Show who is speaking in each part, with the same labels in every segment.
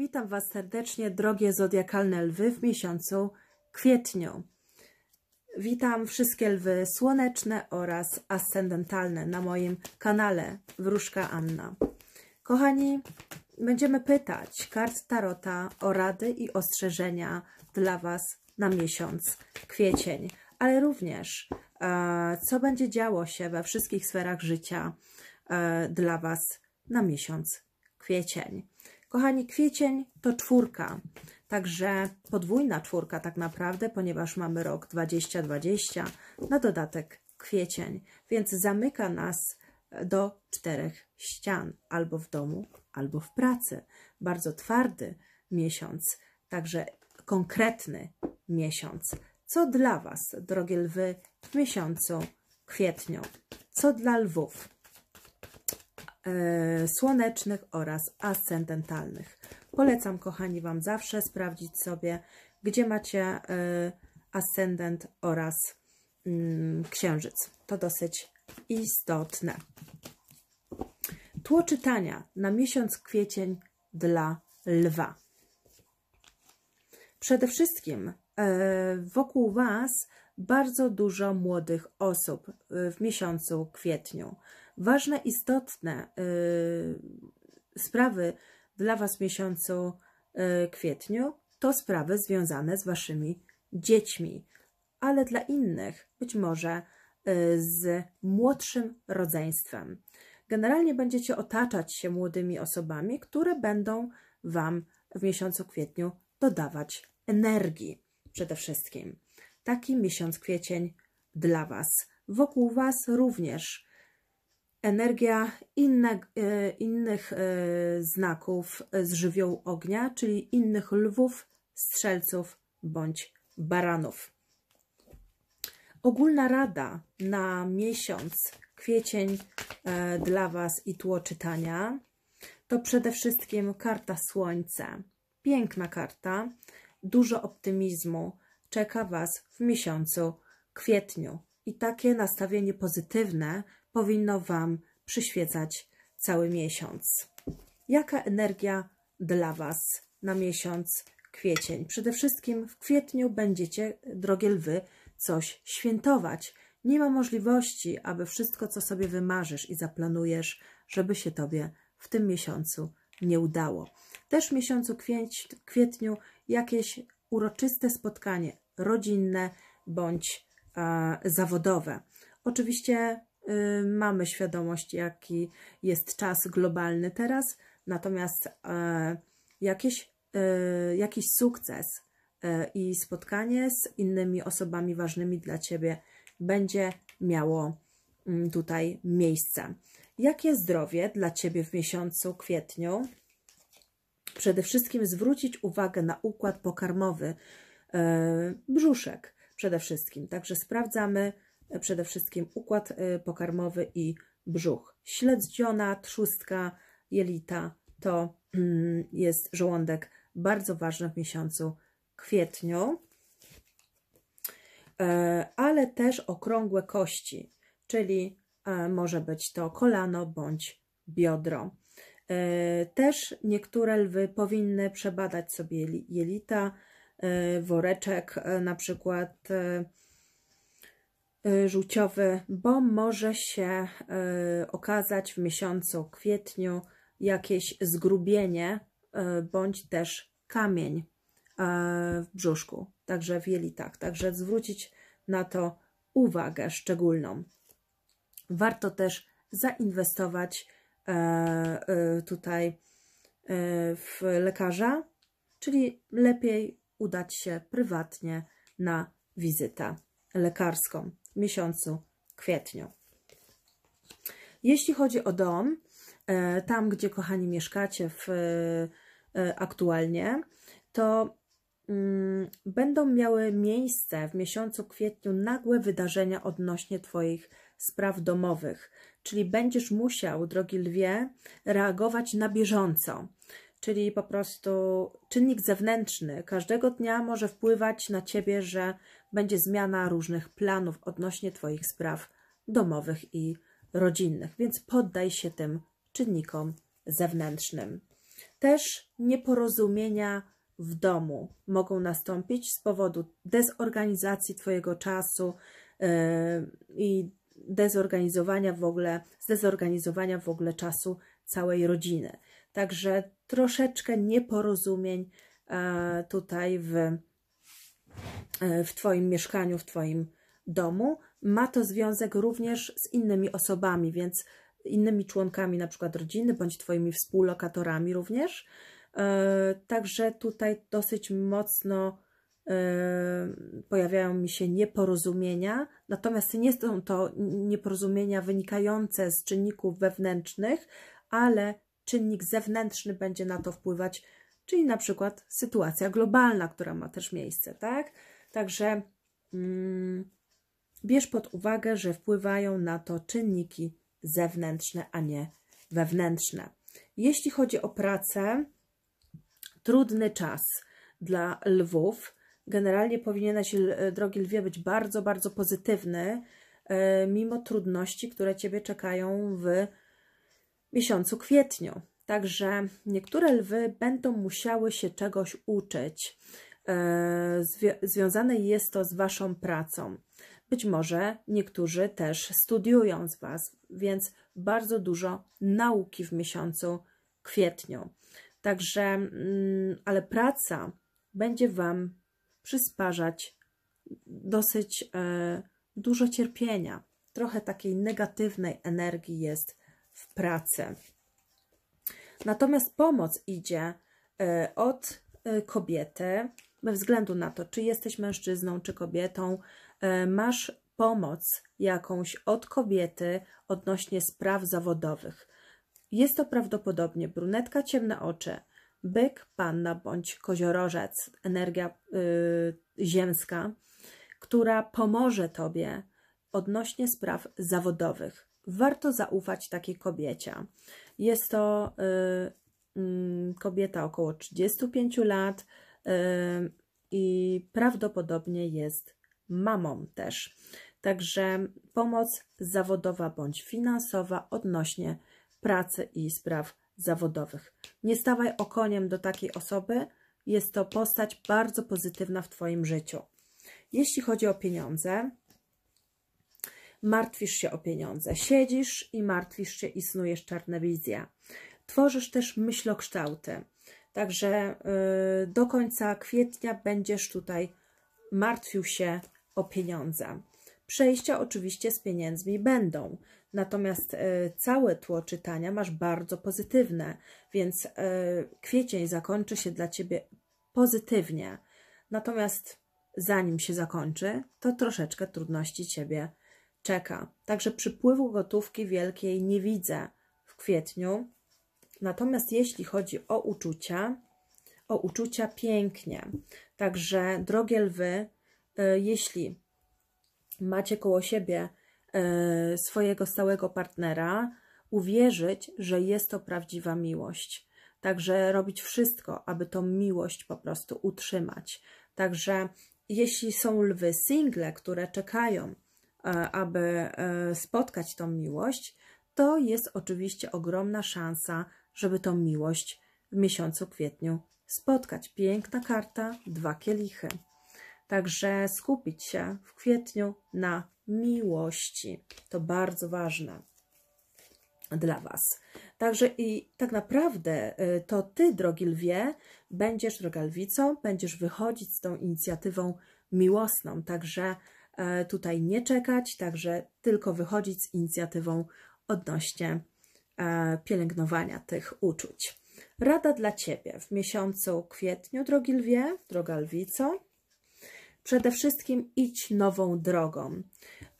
Speaker 1: Witam Was serdecznie, drogie zodiakalne lwy w miesiącu kwietniu. Witam wszystkie lwy słoneczne oraz ascendentalne na moim kanale Wróżka Anna. Kochani, będziemy pytać kart Tarota o rady i ostrzeżenia dla Was na miesiąc kwiecień, ale również e, co będzie działo się we wszystkich sferach życia e, dla Was na miesiąc kwiecień. Kochani, kwiecień to czwórka, także podwójna czwórka tak naprawdę, ponieważ mamy rok 2020, na dodatek kwiecień, więc zamyka nas e, do czterech ścian, albo w domu, albo w pracy. Bardzo twardy miesiąc, także konkretny miesiąc. Co dla Was, drogie lwy, w miesiącu kwietniu? Co dla lwów? E, słonecznych oraz ascendentalnych. Polecam, kochani, Wam zawsze sprawdzić sobie, gdzie macie e, ascendent oraz mm, księżyc. To dosyć istotne. Tło czytania na miesiąc kwiecień dla lwa. Przede wszystkim e, wokół Was bardzo dużo młodych osób w miesiącu kwietniu ważne, istotne y, sprawy dla Was w miesiącu y, kwietniu to sprawy związane z Waszymi dziećmi, ale dla innych być może y, z młodszym rodzeństwem. Generalnie będziecie otaczać się młodymi osobami, które będą Wam w miesiącu kwietniu dodawać energii przede wszystkim. Taki miesiąc kwiecień dla Was. Wokół Was również energia e, innych e, znaków z żywiołu ognia, czyli innych lwów, strzelców bądź baranów. Ogólna rada na miesiąc kwiecień e, dla Was i tło czytania to przede wszystkim karta Słońce. Piękna karta, dużo optymizmu czeka Was w miesiącu kwietniu. I takie nastawienie pozytywne powinno Wam przyświecać cały miesiąc. Jaka energia dla Was na miesiąc kwiecień? Przede wszystkim w kwietniu będziecie, drogie lwy, coś świętować. Nie ma możliwości, aby wszystko, co sobie wymarzysz i zaplanujesz, żeby się Tobie w tym miesiącu nie udało. Też w miesiącu kwietniu jakieś uroczyste spotkanie rodzinne bądź e, zawodowe. Oczywiście Y, mamy świadomość, jaki jest czas globalny teraz, natomiast e, jakiś e, jakiś sukces e, i spotkanie z innymi osobami ważnymi dla Ciebie będzie miało mm, tutaj miejsce. Jakie zdrowie dla Ciebie w miesiącu kwietniu? Przede wszystkim zwrócić uwagę na układ pokarmowy, brzuszek przede wszystkim. Także sprawdzamy, przede wszystkim układ y, pokarmowy i brzuch. Śledziona, trzustka, jelita to mm, jest żołądek bardzo ważny w miesiącu kwietniu. E, ale też okrągłe kości, czyli e, może być to kolano bądź biodro. E, też niektóre lwy powinny przebadać sobie jelita, woreczek na przykład Y, żółciowy, bo może się y, okazać w miesiącu kwietniu jakieś zgrubienie y, bądź też kamień w brzuszku, także w jelitach. Także zwrócić na to uwagę szczególną. Warto też zainwestować tutaj w lekarza, czyli lepiej udać się prywatnie na wizytę lekarską w miesiącu kwietniu. Jeśli chodzi o dom, e, tam gdzie kochani mieszkacie w, e, aktualnie, to mm, będą miały miejsce w miesiącu kwietniu nagłe wydarzenia odnośnie Twoich spraw domowych, czyli będziesz musiał, drogi lwie, reagować na bieżąco czyli po prostu czynnik zewnętrzny każdego dnia może wpływać na ciebie, że będzie zmiana różnych planów odnośnie Twoich spraw domowych i rodzinnych, więc poddaj się tym czynnikom zewnętrznym. Też nieporozumienia w domu mogą nastąpić z powodu dezorganizacji Twojego czasu yy, i dezorganizowania w ogóle, zdezorganizowania w ogóle czasu całej rodziny. Także troszeczkę nieporozumień e, tutaj w, e, w Twoim mieszkaniu, w Twoim domu. Ma to związek również z innymi osobami, więc innymi członkami na przykład rodziny, bądź Twoimi współlokatorami również. E, także tutaj dosyć mocno pojawiają mi się nieporozumienia, natomiast nie są to nieporozumienia wynikające z czynników wewnętrznych, ale czynnik zewnętrzny będzie na to wpływać, czyli na przykład sytuacja globalna, która ma też miejsce, tak? Także mm, bierz pod uwagę, że wpływają na to czynniki zewnętrzne, a nie wewnętrzne. Jeśli chodzi o pracę, trudny czas dla lwów. Generalnie powinieneś, drogi lwie, być bardzo, bardzo pozytywny, e, mimo trudności, które Ciebie czekają w miesiącu kwietniu. Także niektóre lwy będą musiały się czegoś uczyć. E, związane jest to z Waszą pracą. Być może niektórzy też studiują z Was, więc bardzo dużo nauki w miesiącu kwietniu. Także, mm, ale praca będzie Wam przysparzać dosyć e, dużo cierpienia. Trochę takiej negatywnej energii jest w pracy. Natomiast pomoc idzie e, od e, kobiety, bez względu na to, czy jesteś mężczyzną, czy kobietą, e, masz pomoc jakąś od kobiety odnośnie spraw zawodowych. Jest to prawdopodobnie brunetka, ciemne oczy, byk, panna bądź koziorożec, energia yy, ziemska, która pomoże Tobie odnośnie spraw zawodowych warto zaufać takiej kobiecie. Jest to y, y, kobieta około 35 lat y, i prawdopodobnie jest mamą też. Także pomoc zawodowa bądź finansowa odnośnie pracy i spraw zawodowych. Nie stawaj okoniem do takiej osoby, jest to postać bardzo pozytywna w Twoim życiu. Jeśli chodzi o pieniądze, Martwisz się o pieniądze. Siedzisz i martwisz się i snujesz czarne wizje. Tworzysz też myślokształty. Także y, do końca kwietnia będziesz tutaj martwił się o pieniądze. Przejścia oczywiście z pieniędzmi będą, natomiast y, całe tło czytania masz bardzo pozytywne, więc y, kwiecień zakończy się dla Ciebie pozytywnie. Natomiast zanim się zakończy, to troszeczkę trudności Ciebie czeka. Także przypływu gotówki wielkiej nie widzę w kwietniu. Natomiast jeśli chodzi o uczucia, o uczucia pięknie. Także drogie lwy, e, jeśli macie koło siebie e, swojego stałego partnera, uwierzyć, że jest to prawdziwa miłość. Także robić wszystko, aby tą miłość po prostu utrzymać. Także jeśli są lwy single, które czekają E, aby e, spotkać tą miłość, to jest oczywiście ogromna szansa, żeby tą miłość w miesiącu kwietniu spotkać. Piękna karta, dwa kielichy. Także skupić się w kwietniu na miłości. To bardzo ważne dla Was. Także i tak naprawdę e, to Ty, drogi lwie, będziesz, droga lwico, będziesz wychodzić z tą inicjatywą miłosną. Także E, tutaj nie czekać, także tylko wychodzić z inicjatywą odnośnie e, pielęgnowania tych uczuć. Rada dla Ciebie w miesiącu kwietniu, drogi lwie, droga lwico. Przede wszystkim idź nową drogą.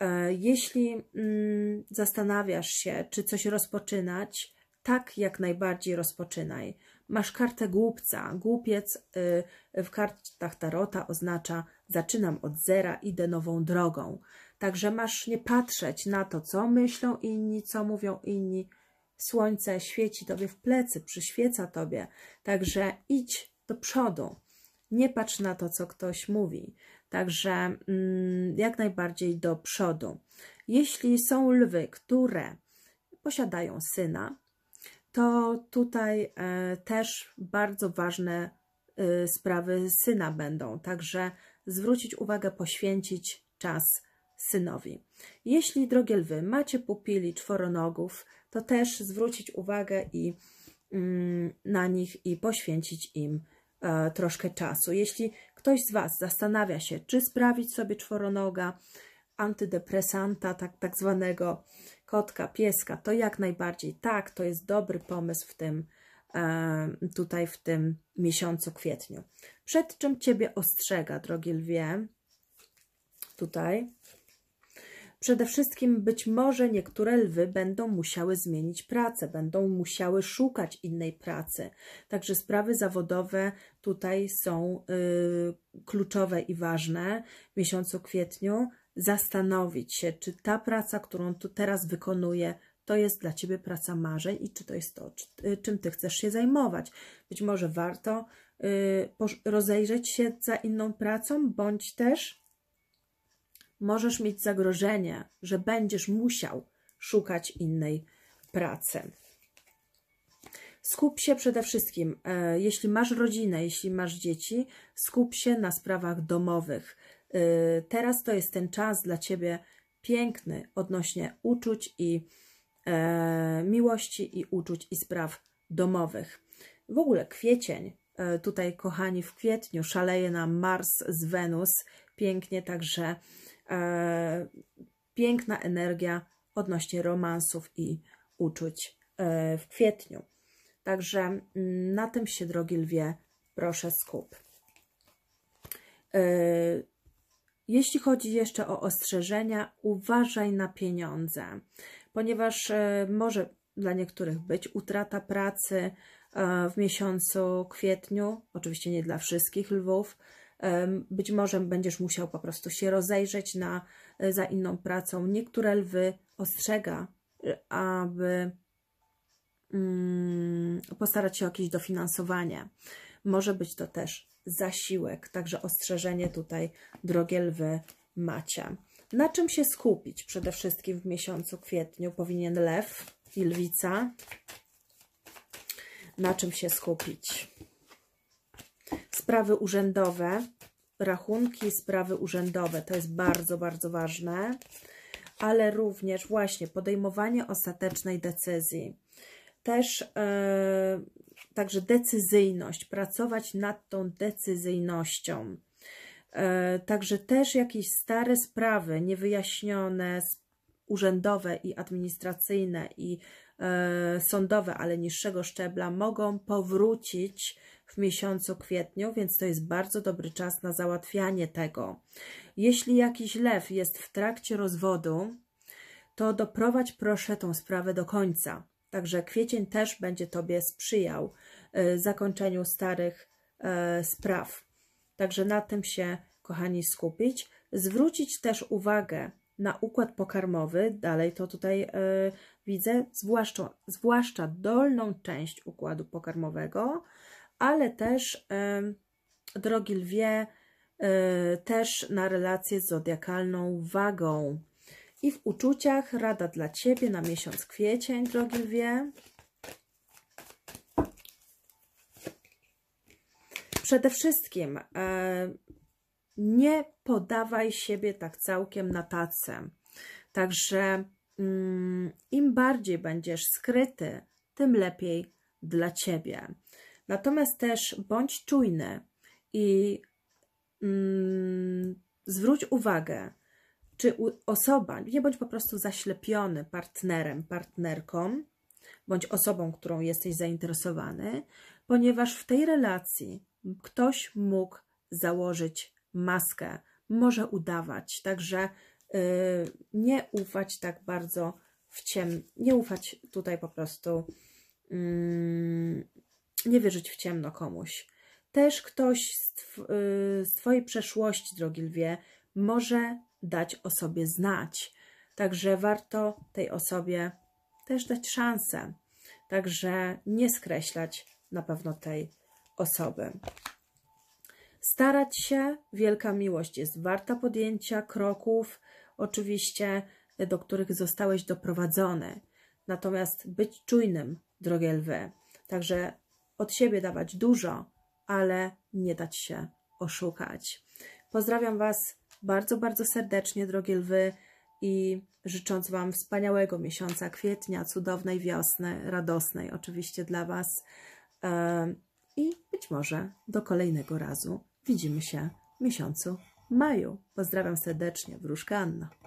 Speaker 1: E, jeśli mm, zastanawiasz się, czy coś rozpoczynać, tak jak najbardziej rozpoczynaj. Masz kartę głupca. Głupiec y, w kartach tarota oznacza zaczynam od zera, idę nową drogą. Także masz nie patrzeć na to, co myślą inni, co mówią inni. Słońce świeci Tobie w plecy, przyświeca Tobie. Także idź do przodu. Nie patrz na to, co ktoś mówi. Także mm, jak najbardziej do przodu. Jeśli są lwy, które posiadają syna, to tutaj e, też bardzo ważne y, sprawy syna będą. Także zwrócić uwagę, poświęcić czas synowi. Jeśli, drogie lwy, macie pupili czworonogów, to też zwrócić uwagę i mm, na nich i poświęcić im e, troszkę czasu. Jeśli ktoś z Was zastanawia się, czy sprawić sobie czworonoga, antydepresanta, tak, tak zwanego kotka, pieska, to jak najbardziej tak, to jest dobry pomysł w tym tutaj w tym miesiącu kwietniu. Przed czym Ciebie ostrzega, drogi lwie, tutaj. Przede wszystkim być może niektóre lwy będą musiały zmienić pracę, będą musiały szukać innej pracy. Także sprawy zawodowe tutaj są y, kluczowe i ważne w miesiącu kwietniu. Zastanowić się, czy ta praca, którą tu teraz wykonuję, to jest dla Ciebie praca marzeń i czy to jest to, y, czym Ty chcesz się zajmować. Być może warto y, rozejrzeć się za inną pracą, bądź też możesz mieć zagrożenie, że będziesz musiał szukać innej pracy. Skup się przede wszystkim, e, jeśli masz rodzinę, jeśli masz dzieci, skup się na sprawach domowych. E, teraz to jest ten czas dla ciebie piękny odnośnie uczuć i E, miłości i uczuć i spraw domowych. W ogóle kwiecień, e, tutaj kochani w kwietniu szaleje nam Mars z Wenus, pięknie, także e, piękna energia odnośnie romansów i uczuć e, w kwietniu. Także mm, na tym się, drogi lwie, proszę skup. E, jeśli chodzi jeszcze o ostrzeżenia, uważaj na pieniądze ponieważ e, może dla niektórych być utrata pracy e, w miesiącu kwietniu, oczywiście nie dla wszystkich lwów. E, być może będziesz musiał po prostu się rozejrzeć na, za inną pracą. Niektóre lwy ostrzega, aby mm, postarać się o jakieś dofinansowanie. Może być to też zasiłek, także ostrzeżenie tutaj, drogie lwy, macie. Na czym się skupić przede wszystkim w miesiącu kwietniu powinien lew i lwica? Na czym się skupić? Sprawy urzędowe, rachunki, sprawy urzędowe. To jest bardzo, bardzo ważne. Ale również właśnie podejmowanie ostatecznej decyzji. Też yy, także decyzyjność, pracować nad tą decyzyjnością E, także też jakieś stare sprawy niewyjaśnione, urzędowe i administracyjne i e, sądowe, ale niższego szczebla mogą powrócić w miesiącu kwietniu, więc to jest bardzo dobry czas na załatwianie tego. Jeśli jakiś lew jest w trakcie rozwodu, to doprowadź proszę tą sprawę do końca. Także kwiecień też będzie Tobie sprzyjał e, zakończeniu starych spraw. Także na tym się, kochani, skupić. Zwrócić też uwagę na układ pokarmowy, dalej to tutaj e, widzę, zwłaszcza, zwłaszcza dolną część układu pokarmowego, ale też, e, drogi lwie, e, też na relację z zodiakalną wagą. I w uczuciach rada dla Ciebie na miesiąc kwiecień, drogi lwie. Przede wszystkim e, nie podawaj siebie tak całkiem na tacę. Także mm, im bardziej będziesz skryty, tym lepiej dla ciebie. Natomiast też bądź czujny i mm, zwróć uwagę, czy osoba, nie bądź po prostu zaślepiony partnerem, partnerką, bądź osobą, którą jesteś zainteresowany, ponieważ w tej relacji ktoś mógł założyć maskę, może udawać. Także yy, nie ufać tak bardzo w ciemno, nie ufać tutaj po prostu, yy, nie wierzyć w ciemno komuś. Też ktoś z, tw yy, z Twojej przeszłości, drogi lwie, może dać o sobie znać. Także warto tej osobie też dać szansę. Także nie skreślać na pewno tej osoby. Starać się, wielka miłość jest warta podjęcia kroków, oczywiście, do których zostałeś doprowadzony. Natomiast być czujnym, drogie lwy. Także od siebie dawać dużo, ale nie dać się oszukać. Pozdrawiam Was bardzo, bardzo serdecznie, drogie lwy, i życząc Wam wspaniałego miesiąca kwietnia, cudownej wiosny, radosnej oczywiście dla Was. E, i być może do kolejnego razu widzimy się w miesiącu maju. Pozdrawiam serdecznie, wróżka Anna.